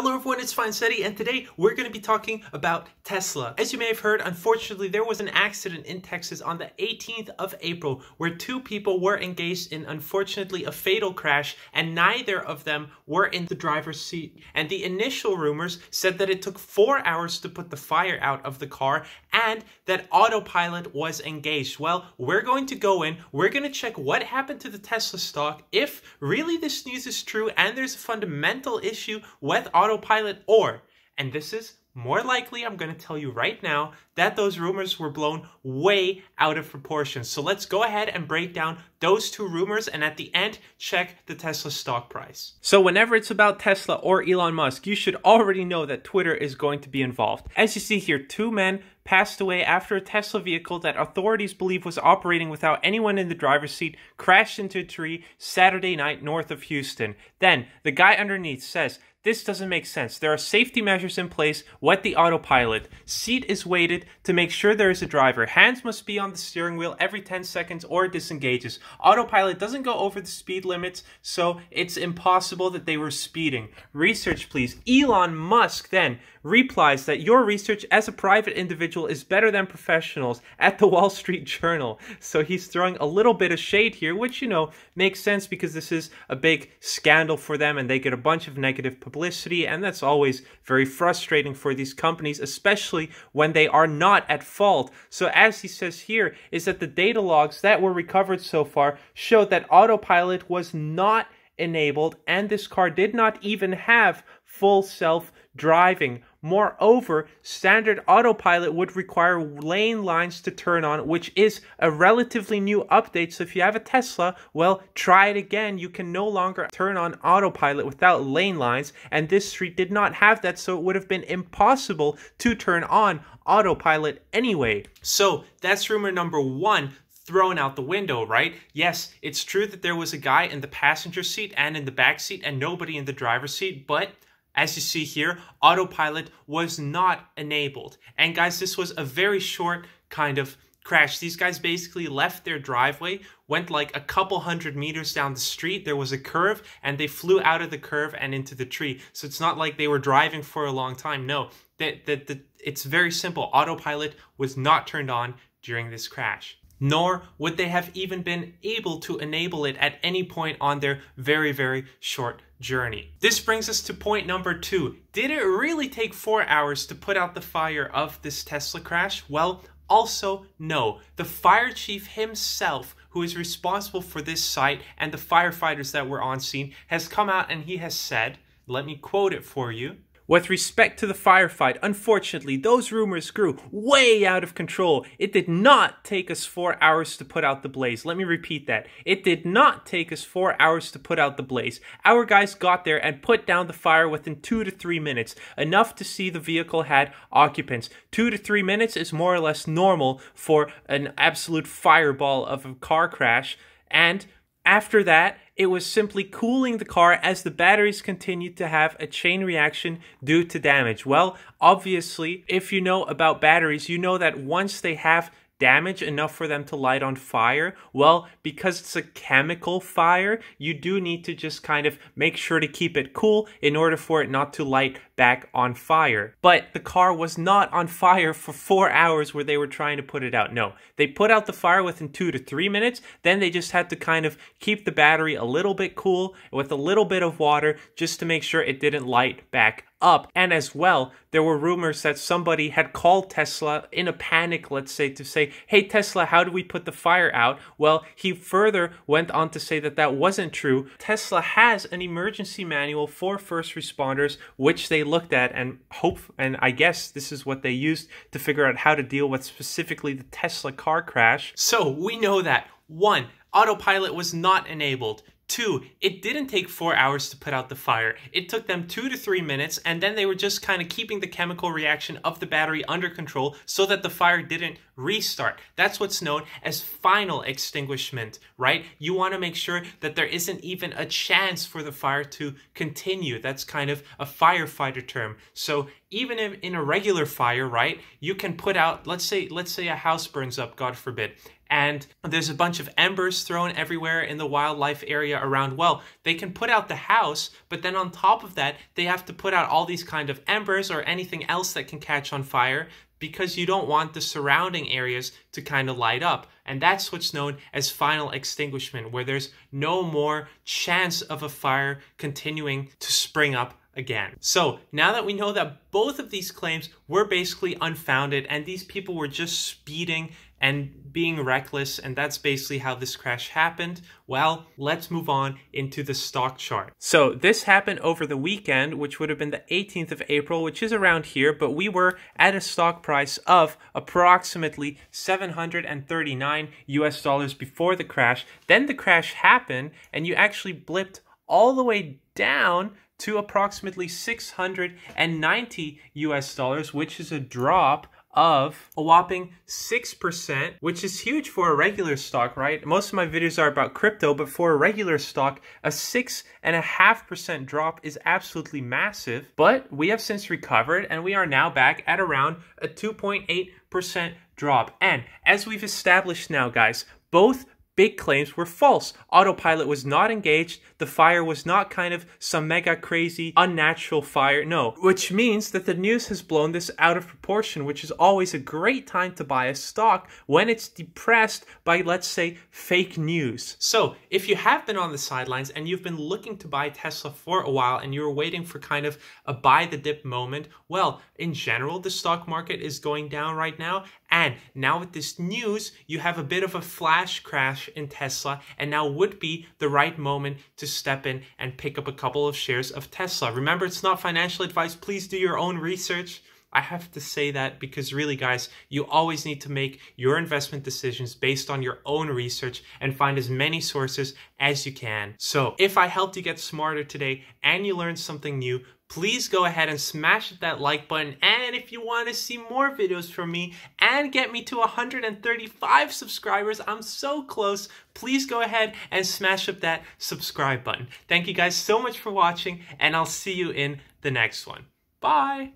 Hello everyone, it's Fanzetti, and today we're going to be talking about Tesla. As you may have heard, unfortunately, there was an accident in Texas on the 18th of April where two people were engaged in, unfortunately, a fatal crash, and neither of them were in the driver's seat. And the initial rumors said that it took four hours to put the fire out of the car and that autopilot was engaged. Well, we're going to go in, we're going to check what happened to the Tesla stock, if really this news is true and there's a fundamental issue with autopilot autopilot or, and this is more likely, I'm going to tell you right now, that those rumors were blown way out of proportion. So let's go ahead and break down those two rumors and at the end, check the Tesla stock price. So whenever it's about Tesla or Elon Musk, you should already know that Twitter is going to be involved. As you see here, two men passed away after a Tesla vehicle that authorities believe was operating without anyone in the driver's seat crashed into a tree Saturday night north of Houston. Then, the guy underneath says this doesn't make sense. There are safety measures in place, wet the autopilot. Seat is weighted to make sure there is a driver. Hands must be on the steering wheel every 10 seconds or it disengages. Autopilot doesn't go over the speed limits, so it's impossible that they were speeding. Research, please. Elon Musk then replies that your research as a private individual is better than professionals at the Wall Street Journal. So he's throwing a little bit of shade here, which, you know, makes sense because this is a big scandal for them and they get a bunch of negative publicity publicity, and that's always very frustrating for these companies, especially when they are not at fault. So as he says here, is that the data logs that were recovered so far showed that autopilot was not enabled and this car did not even have full self driving. Moreover, standard autopilot would require lane lines to turn on, which is a relatively new update. So if you have a Tesla, well, try it again. You can no longer turn on autopilot without lane lines. And this street did not have that, so it would have been impossible to turn on autopilot anyway. So that's rumor number one thrown out the window, right? Yes, it's true that there was a guy in the passenger seat and in the back seat and nobody in the driver's seat, but as you see here, autopilot was not enabled. And guys, this was a very short kind of crash. These guys basically left their driveway, went like a couple hundred meters down the street. There was a curve and they flew out of the curve and into the tree. So it's not like they were driving for a long time. No, that, it's very simple. Autopilot was not turned on during this crash. Nor would they have even been able to enable it at any point on their very, very short journey. This brings us to point number two. Did it really take four hours to put out the fire of this Tesla crash? Well, also, no. The fire chief himself, who is responsible for this site and the firefighters that were on scene, has come out and he has said, let me quote it for you. With respect to the firefight, unfortunately, those rumors grew way out of control. It did not take us four hours to put out the blaze. Let me repeat that. It did not take us four hours to put out the blaze. Our guys got there and put down the fire within two to three minutes, enough to see the vehicle had occupants. Two to three minutes is more or less normal for an absolute fireball of a car crash, and after that, it was simply cooling the car as the batteries continued to have a chain reaction due to damage. Well, obviously, if you know about batteries, you know that once they have damage enough for them to light on fire? Well, because it's a chemical fire, you do need to just kind of make sure to keep it cool in order for it not to light back on fire. But the car was not on fire for four hours where they were trying to put it out. No, they put out the fire within two to three minutes. Then they just had to kind of keep the battery a little bit cool with a little bit of water just to make sure it didn't light back up. And as well, there were rumors that somebody had called Tesla in a panic, let's say, to say, hey, Tesla, how do we put the fire out? Well, he further went on to say that that wasn't true. Tesla has an emergency manual for first responders, which they looked at and hope, and I guess this is what they used to figure out how to deal with specifically the Tesla car crash. So we know that one, autopilot was not enabled. Two, it didn't take four hours to put out the fire. It took them two to three minutes, and then they were just kind of keeping the chemical reaction of the battery under control so that the fire didn't restart. That's what's known as final extinguishment, right? You want to make sure that there isn't even a chance for the fire to continue. That's kind of a firefighter term. So even if in a regular fire, right, you can put out, let's say, let's say a house burns up, God forbid, and there's a bunch of embers thrown everywhere in the wildlife area around. Well, they can put out the house, but then on top of that, they have to put out all these kind of embers or anything else that can catch on fire because you don't want the surrounding areas to kind of light up. And that's what's known as final extinguishment, where there's no more chance of a fire continuing to spring up again. So now that we know that both of these claims were basically unfounded and these people were just speeding and being reckless, and that's basically how this crash happened. Well, let's move on into the stock chart. So this happened over the weekend, which would have been the 18th of April, which is around here, but we were at a stock price of approximately 739 US dollars before the crash. Then the crash happened, and you actually blipped all the way down to approximately 690 US dollars, which is a drop of a whopping 6%, which is huge for a regular stock, right? Most of my videos are about crypto, but for a regular stock, a 6.5% drop is absolutely massive. But we have since recovered and we are now back at around a 2.8% drop. And as we've established now, guys, both big claims were false. Autopilot was not engaged, the fire was not kind of some mega crazy, unnatural fire, no. Which means that the news has blown this out of proportion, which is always a great time to buy a stock when it's depressed by, let's say, fake news. So, if you have been on the sidelines and you've been looking to buy Tesla for a while and you're waiting for kind of a buy the dip moment, well, in general, the stock market is going down right now and now with this news, you have a bit of a flash crash in Tesla, and now would be the right moment to step in and pick up a couple of shares of Tesla. Remember, it's not financial advice. Please do your own research. I have to say that because really, guys, you always need to make your investment decisions based on your own research and find as many sources as you can. So if I helped you get smarter today and you learned something new, please go ahead and smash that like button. And if you want to see more videos from me and get me to 135 subscribers, I'm so close, please go ahead and smash up that subscribe button. Thank you guys so much for watching and I'll see you in the next one. Bye!